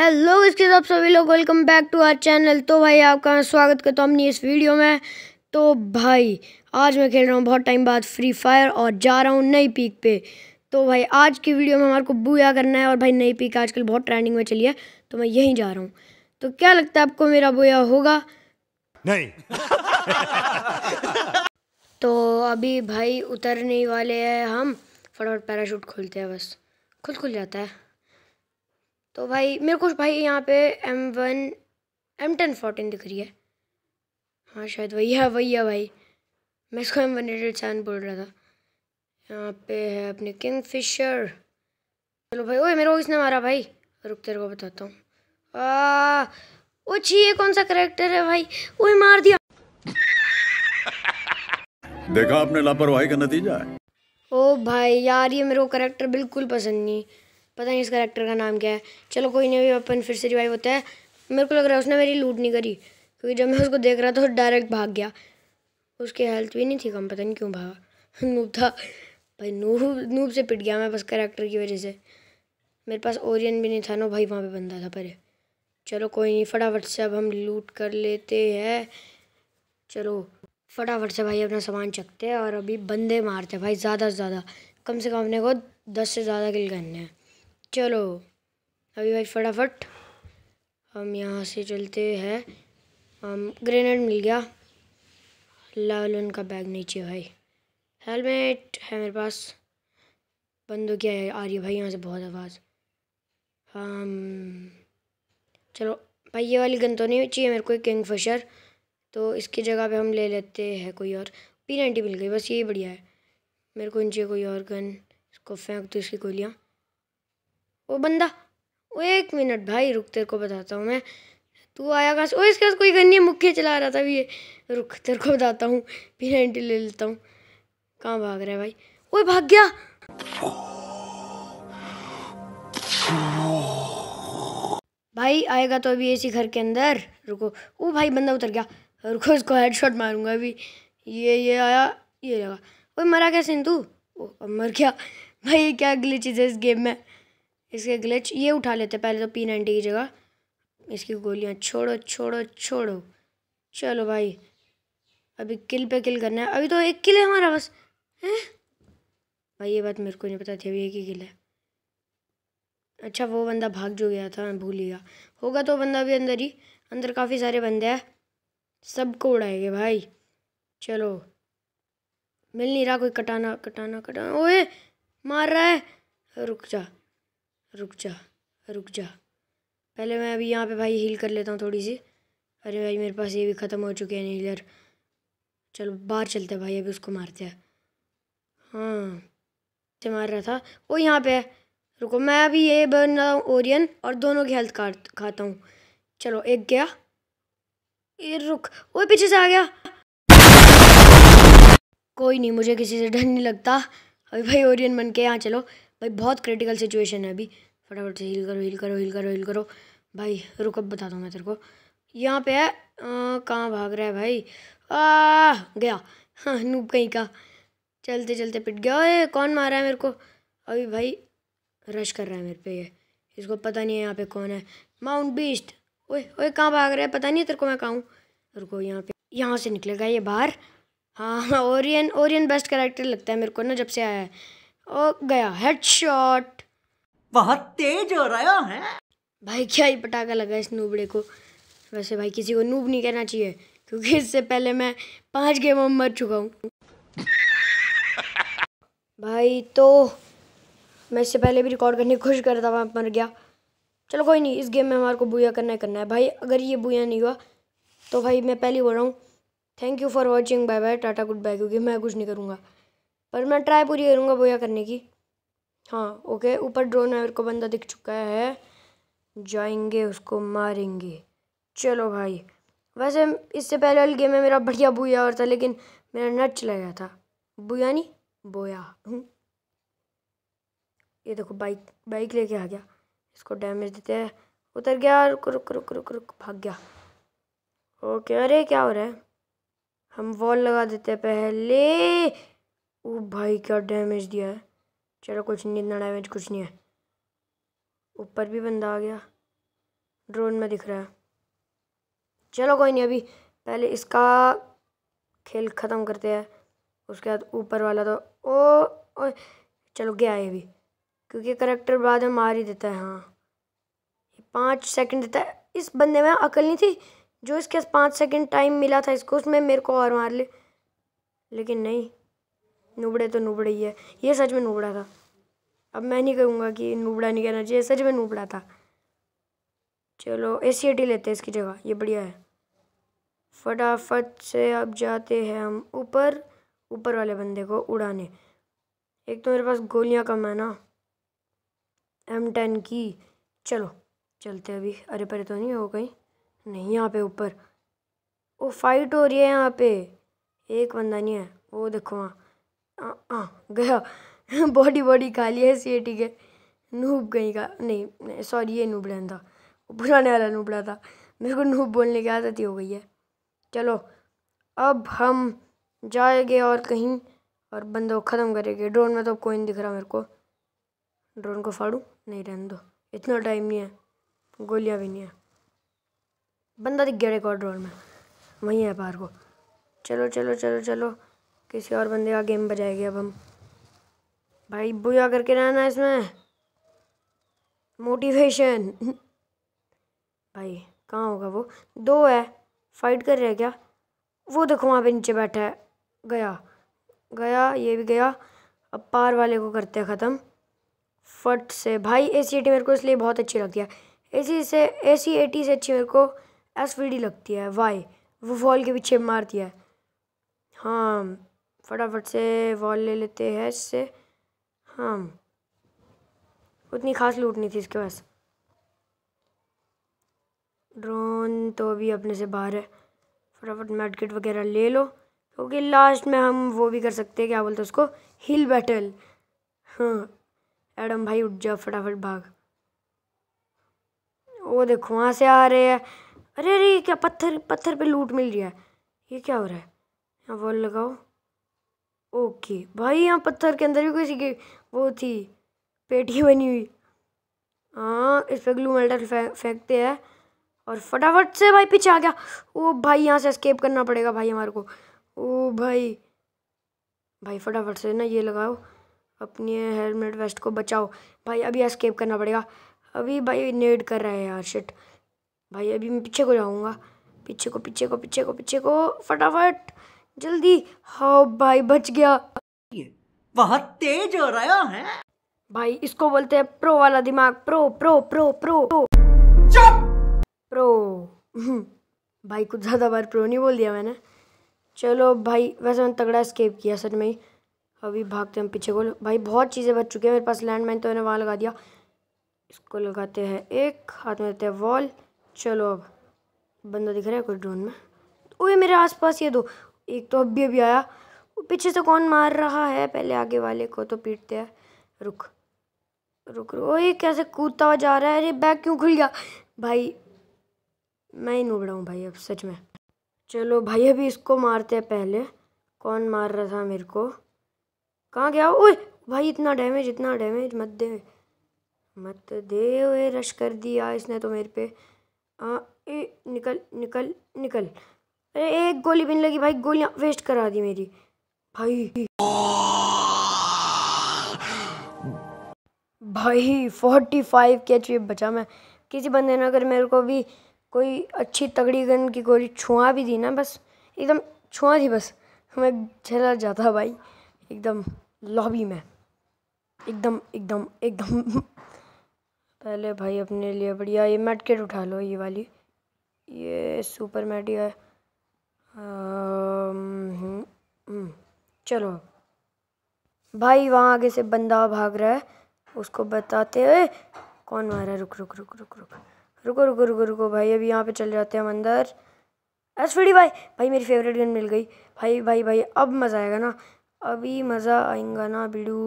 Hello इसके साथ सभी लोग welcome back to our channel तो भाई आपका मैं स्वागत करता हूँ अपनी इस वीडियो में तो भाई आज मैं खेल रहा हूँ बहुत टाइम बाद फ्री फायर और जा रहा हूँ नई पीक पे तो भाई आज की वीडियो में हमारे को बूया करना है और भाई नई पीक आजकल बहुत ट्रेंडिंग में चली है तो मैं यहीं जा रहा हूँ तो क्या लगता है आपको मेरा बूया होगा नहीं तो अभी भाई उतरने वाले हैं हम फटाफट पैराशूट खोलते हैं बस खुद खुल जाता है तो भाई मेरे को भाई यहाँ पे M one M ten fourteen दिख रही है हाँ शायद वही है वही है भाई मैं इसको एम वन एटेड सेवन बोल रहा था यहाँ पे है अपने किंग फिशर चलो भाई ओए मेरे को किसने मारा भाई रुक तेरे को बताता हूँ वो छी ये कौन सा करेक्टर है भाई ओए मार दिया देखा आपने लापरवाही का नतीजा है ओ भाई यार ये मेरे को करेक्टर बिल्कुल पसंद नहीं पता नहीं इस करेक्टर का नाम क्या है चलो कोई नहीं अभी अपन फिर से रिवाइव होता है मेरे को लग रहा है उसने मेरी लूट नहीं करी क्योंकि जब मैं उसको देख रहा था डायरेक्ट भाग गया उसकी हेल्थ भी नहीं थी कम पता नहीं क्यों भागा नूब था भाई नूब नूब से पिट गया मैं बस करेक्टर की वजह से मेरे पास ओरियन भी नहीं था ना भाई वहाँ पर बंदा था परे चलो कोई नहीं फटाफट से अब हम लूट कर लेते हैं चलो फटाफट से भाई अपना सामान चकते हैं और अभी बंदे मारते हैं भाई ज़्यादा से ज़्यादा कम से कम अपने को दस से ज़्यादा किल करने हैं चलो अभी भाई फटाफट हम यहाँ से चलते हैं हम ग्रेनेड मिल गया लाल का बैग नीचे भाई हेलमेट है मेरे पास बंद हो गया आ रही है भाई यहाँ से बहुत आवाज़ हम चलो भाई ये वाली गन तो नहीं चाहिए मेरे को एक किंग फिशर तो इसकी जगह पे हम ले लेते हैं कोई और पी नाइन्टी मिल गई बस यही बढ़िया है मेरे को चाहिए कोई और गन इसको फेंक दो इसकी गोलियाँ वो बंदा वो एक मिनट भाई रुक तेरे को बताता हूँ मैं तू आया कहाँ से ओ इसके पास कोई गन नहीं मुख्य चला रहा था ये रुक तेरे को बताता हूँ फिर एंटी ले लेता हूँ कहाँ भाग रहा है भाई वो भाग गया भाई आएगा तो अभी ऐसी घर के अंदर रुको ओ भाई बंदा उतर गया रुको इसको हेडशॉट मारूंगा अभी ये ये आया ये लगा वो मरा कैसे तू ओ मर गया भाई क्या अगली चीज़ है इस गेम में इसके ग्लिच ये उठा लेते पहले तो पी नाइनटी की जगह इसकी गोलियाँ छोड़ो छोड़ो छोड़ो चलो भाई अभी किल पे किल करना है अभी तो एक किल है हमारा बस हैं भाई ये बात मेरे को नहीं पता थी अभी एक ही किल है अच्छा वो बंदा भाग जो गया था भूल गया होगा तो बंदा भी अंदर ही अंदर काफ़ी सारे बंदे हैं सबको उड़ाएंगे भाई चलो मिल नहीं रहा कोई कटाना कटाना कटाना ओए मार रहा है रुक जा रुक जा रुक जा पहले मैं अभी यहाँ पे भाई हील कर लेता हूँ थोड़ी सी अरे भाई मेरे पास ये भी ख़त्म हो चुके हैं हीलर चलो बाहर चलते हैं भाई अभी उसको मारते हैं हाँ से मार रहा था वो यहाँ पे है रुको मैं अभी ये बन रहा हूँ ओरियन और दोनों की हेल्थ काट खाता हूँ चलो एक गया ये रुक वो पीछे से आ गया कोई नहीं मुझे किसी से डर नहीं लगता अभी भाई ओरियन बन के यहाँ चलो भाई बहुत क्रिटिकल सिचुएशन है अभी फटाफट से हील करो हील करो हील करो हील करो भाई रुको बता बताता हूँ मैं तेरे को यहाँ पे है कहाँ भाग रहा है भाई आ गया हाँ नूब कहीं का चलते चलते पिट गया ओए कौन मारा है मेरे को अभी भाई रश कर रहा है मेरे पे ये इसको पता नहीं है यहाँ पे कौन है माउंट बीस्ट ओए ओए कहाँ भाग रहा है पता नहीं है तेरे को मैं कहाँ रुको यहाँ पे यहाँ से निकलेगा ये बाहर हाँ ओरियन ओरियन बेस्ट करेक्टर लगता है मेरे को ना जब से आया है ओ गया हेडशॉट बहुत तेज हो रहा है भाई क्या ही पटाखा लगा इस नूबड़े को वैसे भाई किसी को नूब नहीं कहना चाहिए क्योंकि इससे पहले मैं पांच गेम में मर चुका हूँ भाई तो मैं इससे पहले भी रिकॉर्ड करने की कोशिश कर रहा था वहाँ मर गया चलो कोई नहीं इस गेम में हमारे को बुया करना है करना है भाई अगर ये बुया नहीं हुआ तो भाई मैं पहले बोल रहा हूँ thank you for watching bye bye tata good bye क्योंकि मैं कुछ नहीं करूँगा पर मैं ट्राई पूरी करूँगा बोया करने की हाँ ओके ऊपर ड्रोन है को बंदा दिख चुका है जाएंगे उसको मारेंगे चलो भाई वैसे इससे पहले वाली गेम में मेरा बढ़िया बुया और था लेकिन मेरा नट चला गया था बुया नहीं बोया हम्म। ये देखो बाइक बाइक लेके आ गया इसको डैमेज देते हैं उतर गया रुक रुक रुक रुक रुक भाग गया ओके अरे क्या हो रहा है हम वॉल लगा देते हैं पहले ओ भाई क्या डैमेज दिया है चलो कुछ नहीं इतना डैमेज कुछ नहीं है ऊपर भी बंदा आ गया ड्रोन में दिख रहा है चलो कोई नहीं अभी पहले इसका खेल ख़त्म करते हैं उसके बाद ऊपर वाला तो ओ, ओ चलो गया ये भी क्योंकि करेक्टर बाद में मार ही देता है हाँ पाँच सेकंड देता है इस बंदे में अकल नहीं थी जो इसके पाँच सेकंड टाइम मिला था इसको उसमें मेरे को और मार ले लेकिन नहीं नुबड़े तो नुबड़े ही है ये सच में नुबड़ा था अब मैं नहीं कहूँगा कि नुबड़ा नहीं कहना चाहिए सच में नुबड़ा था चलो ए सी लेते हैं इसकी जगह ये बढ़िया है फटाफट से अब जाते हैं हम ऊपर ऊपर वाले बंदे को उड़ाने एक तो मेरे पास गोलियां कम है ना एम टेन की चलो चलते अभी अरे परे तो नहीं हो कहीं नहीं यहाँ पे ऊपर वो फाइट हो रही है यहाँ पे एक बंदा नहीं है वो देखो वहाँ आ, हाँ, गया बॉडी बॉडी खाली है सी ठीक है नूब कहीं का नहीं, नहीं सॉरी ये नूब लैन था पुराने वाला नूबड़ा था मेरे को नूब बोलने की आदत ही हो गई है चलो अब हम जाएंगे और कहीं और बंदों ख़त्म करेंगे ड्रोन में तो कोई नहीं दिख रहा मेरे को ड्रोन को फाड़ू नहीं रहने दो इतना टाइम नहीं है गोलियां भी नहीं है बंदा दिख गया एक और ड्रोन में वहीं है पार को चलो चलो चलो चलो किसी और बंदे का गेम बजाएंगे अब हम भाई बुया करके रहना इसमें मोटिवेशन भाई कहाँ होगा वो दो है फाइट कर रहे क्या वो देखो वहाँ पे नीचे बैठा है गया गया ये भी गया अब पार वाले को करते हैं ख़त्म फट से भाई ए सी मेरे को इसलिए बहुत अच्छी लगती है ए सी से ए सी एटी से अच्छी मेरे को एस डी लगती है वाई वो फॉल के पीछे मारती है हाँ फटाफट से वॉल ले लेते हैं इससे हाँ उतनी खास लूट नहीं थी इसके पास ड्रोन तो भी अपने से बाहर है फटाफट मेडकिट वगैरह ले लो क्योंकि लास्ट में हम वो भी कर सकते हैं क्या बोलते उसको हिल बैटल हाँ एडम भाई उठ जाओ फटाफट भाग वो देखो वहाँ से आ रहे हैं अरे अरे ये क्या पत्थर पत्थर पे लूट मिल रही है ये क्या हो रहा है यहाँ वॉल लगाओ ओके भाई यहाँ पत्थर के अंदर भी कुछ की वो थी पेटी बनी हुई हाँ इस पर ग्लू मेल्टर फेंकते हैं और फटाफट से भाई पीछे आ गया ओ भाई यहाँ से स्केप करना पड़ेगा भाई हमारे को ओ भाई भाई फटाफट से ना ये लगाओ अपने हेलमेट वेस्ट को बचाओ भाई अभी एस्केप करना पड़ेगा अभी भाई नेड कर रहा है यार शिट भाई अभी मैं पीछे को जाऊँगा पीछे को पीछे को पीछे को पीछे को फटाफट जल्दी हाँ भाई बच गया बहुत तेज हो रहा है भाई इसको बोलते हैं प्रो वाला दिमाग प्रो प्रो प्रो प्रो चुप प्रो हम्म, भाई कुछ ज़्यादा बार प्रो नहीं बोल दिया मैंने चलो भाई वैसे मैंने तगड़ा स्केप किया सर में अभी भागते हम पीछे को भाई बहुत चीज़ें बच चुकी हैं मेरे पास लैंड माइन तो मैंने वहाँ लगा दिया इसको लगाते हैं एक हाथ में देते हैं वॉल चलो अब बंदा दिख रहा है कुछ ड्रोन में ओए मेरे आसपास ये दो एक तो अभी अभी आया वो पीछे से कौन मार रहा है पहले आगे वाले को तो पीटते हैं रुक रुक रुक ये कैसे कूदता हुआ जा रहा है अरे बैग क्यों खुल गया भाई मैं ही नूबड़ा हूँ भाई अब सच में चलो भाई अभी इसको मारते हैं पहले कौन मार रहा था मेरे को कहाँ गया ओए भाई इतना डैमेज इतना डैमेज मत दे मत दे ओए रश कर दिया इसने तो मेरे पे आ ए निकल निकल निकल अरे एक गोली भी नहीं लगी भाई गोलियां वेस्ट करा दी मेरी भाई भाई फोर्टी फाइव के बचा मैं किसी बंदे ने अगर मेरे को भी कोई अच्छी तगड़ी गन की गोली छुआ भी दी ना बस एकदम छुआ थी बस मैं चला जाता भाई एकदम लॉबी में एकदम एकदम एकदम पहले भाई अपने लिए बढ़िया ये मेट उठा लो ये वाली ये सुपर मेट है हम्म, हम्म, चलो भाई वहाँ आगे से बंदा भाग रहा है उसको बताते हैं कौन मारा है रुक रुक रुक रुक रुक रुको रुको रुको रुको भाई अभी यहाँ पे चल जाते हैं हम अंदर एस भाई भाई मेरी फेवरेट गन मिल गई भाई भाई भाई अब मज़ा आएगा ना अभी मज़ा आएगा ना बिडू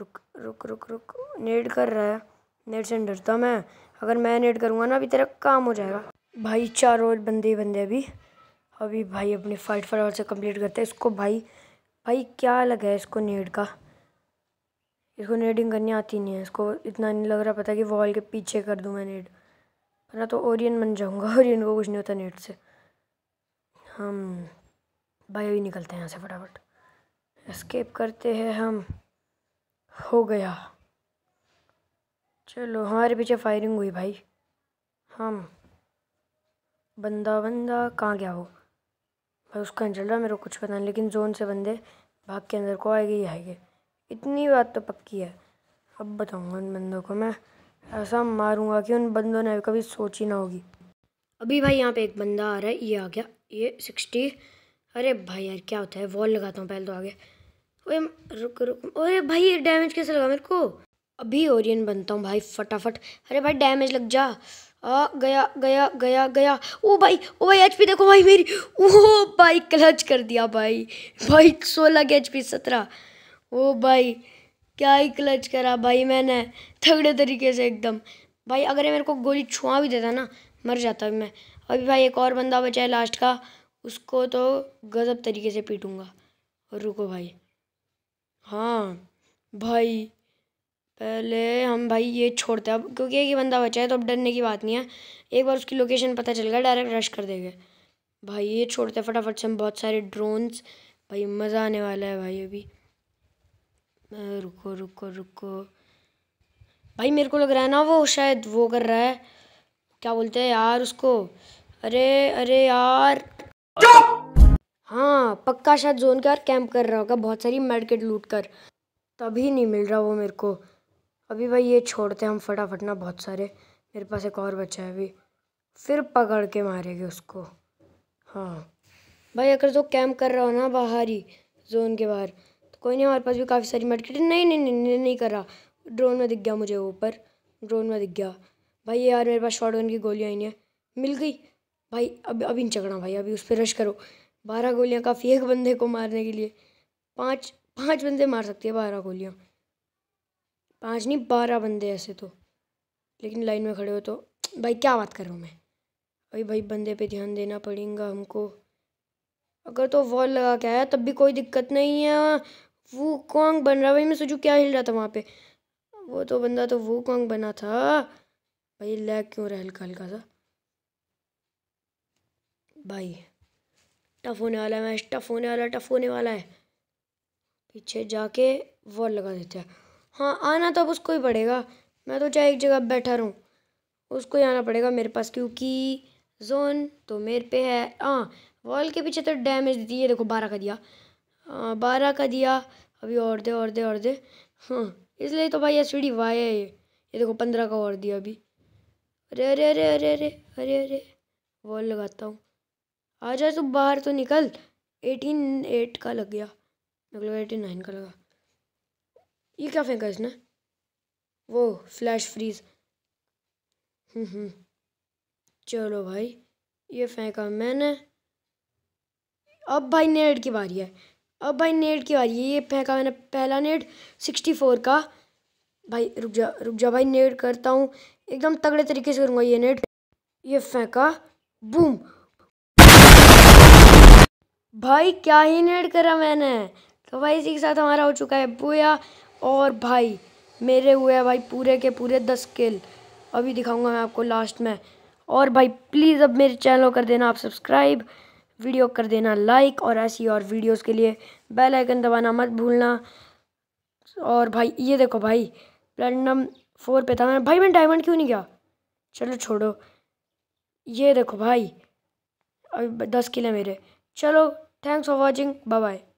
रुक रुक रुक रुक नेट कर रहा है नेट से डरता मैं अगर मैं नेट करूँगा ना अभी तेरा काम हो जाएगा भाई चारों बंदे बंदे अभी अभी भाई अपनी फाइट फरवर से कंप्लीट करते हैं इसको भाई भाई क्या लगा है इसको नेड का इसको नेडिंग करनी आती नहीं है इसको इतना नहीं लग रहा पता कि वॉल के पीछे कर दूँ मैं नेड वरना तो ओरियन बन जाऊँगा ओरियन को कुछ नहीं होता नेट से हम भाई अभी निकलते हैं यहाँ से फटाफट एस्केप करते हैं हम हो गया चलो हमारे पीछे फायरिंग हुई भाई हम बंदा बंदा कहाँ गया वो भाई उसका चल रहा मेरे को कुछ पता नहीं लेकिन जोन से बंदे भाग के अंदर को आएंगे ही आएंगे इतनी बात तो पक्की है अब बताऊँगा उन बंदों को मैं ऐसा मारूंगा कि उन बंदों ने कभी सोची ना होगी अभी भाई यहाँ पे एक बंदा आ रहा है ये आ गया ये सिक्सटी अरे भाई यार क्या होता है वॉल लगाता हूँ पहले तो आगे ओए रुक रुक अरे भाई ये डैमेज कैसे लगा मेरे को अभी ओरियन बनता हूँ भाई फटाफट अरे भाई डैमेज लग जा आ गया गया गया गया ओ भाई ओ भाई एचपी देखो भाई मेरी ओ भाई क्लच कर दिया भाई भाई सोलह के एच पी सत्रह ओ भाई क्या ही क्लच करा भाई मैंने तगड़े तरीके से एकदम भाई अगर ये मेरे को गोली छुआ भी देता ना मर जाता अभी मैं अभी भाई एक और बंदा बचा है लास्ट का उसको तो गज़ब तरीके से पीटूंगा रुको भाई हाँ भाई पहले हम भाई ये छोड़ते हैं अब क्योंकि एक ही बंदा बचा है तो अब डरने की बात नहीं है एक बार उसकी लोकेशन पता चल गया डायरेक्ट रश कर देंगे भाई ये छोड़ते हैं फटाफट से हम बहुत सारे ड्रोन्स भाई मज़ा आने वाला है भाई अभी रुको रुको रुको भाई मेरे को लग रहा है ना वो शायद वो कर रहा है क्या बोलते हैं यार उसको अरे अरे यार हाँ पक्का शायद जोन के यार कैंप कर रहा होगा बहुत सारी मेडिकेट लूट कर तभी नहीं मिल रहा वो मेरे को अभी भाई ये छोड़ते हैं हम फटाफट ना बहुत सारे मेरे पास एक और बच्चा है अभी फिर पकड़ के मारेंगे उसको हाँ भाई अगर जो कैम्प कर रहा हो ना बाहर ही जोन के बाहर तो कोई नहीं हमारे पास भी काफ़ी सारी मेडिकेट नहीं नहीं नहीं नहीं, नहीं नहीं कर रहा ड्रोन में दिख गया मुझे ऊपर ड्रोन में दिख गया भाई यार मेरे पास शॉर्ट गन की गोलियाँ ही नहीं है मिल गई भाई अब अभी नहीं चकना भाई अभी उस पर रश करो बारह गोलियाँ काफ़ी एक बंदे को मारने के लिए पाँच पाँच बंदे मार सकती है बारह गोलियाँ पाँच नहीं बारह बंदे ऐसे तो लेकिन लाइन में खड़े हो तो भाई क्या बात कर रहा हूँ मैं अभी भाई बंदे पे ध्यान देना पड़ेगा हमको अगर तो वॉल लगा के आया तब भी कोई दिक्कत नहीं है वो कॉन्ग बन रहा भाई मैं सोचू क्या हिल रहा था वहाँ पे वो तो बंदा तो वो कॉन्ग बना था भाई लैग क्यों रहा हल्का हल्का सा भाई टफ होने वाला है मैच टफ होने वाला टफ होने वाला है पीछे जाके वॉल लगा देते हैं हाँ आना तो अब उसको ही पड़ेगा मैं तो चाहे एक जगह बैठा रहूँ उसको ही आना पड़ेगा मेरे पास क्योंकि जोन तो मेरे पे है हाँ वॉल के पीछे तो डैमेज दी है देखो बारह का दिया हाँ, बारह का दिया अभी और दे और दे और दे हाँ इसलिए तो भाई एस वी है ये ये देखो पंद्रह का और दिया अभी अरे अरे अरे अरे अरे अरे अरे वॉल लगाता हूँ आ जाए तो बाहर तो निकल एटीन एट का लग गया मतलब एटीन नाइन का लगा ये क्या फेंका इसने वो फ्लैश फ्रीज चलो भाई ये फेंका मैंने अब भाई नेट की बारी है अब भाई नेट की बारी है ये फेंका मैंने पहला नेट सिक्सटी फोर का भाई रुक जा रुक जा भाई नेट करता हूँ एकदम तगड़े तरीके से करूँगा ये नेट ये फेंका बूम भाई क्या ही नेट करा मैंने तो भाई इसी के साथ हमारा हो चुका है बोया और भाई मेरे हुए हैं भाई पूरे के पूरे दस किल अभी दिखाऊंगा मैं आपको लास्ट में और भाई प्लीज़ अब मेरे चैनल कर देना आप सब्सक्राइब वीडियो कर देना लाइक और ऐसी और वीडियोस के लिए बेल आइकन दबाना मत भूलना और भाई ये देखो भाई प्लैटिनम फोर पे था मैं भाई मैं डायमंड क्यों नहीं गया चलो छोड़ो ये देखो भाई अभी दस किले मेरे चलो thanks for watching bye bye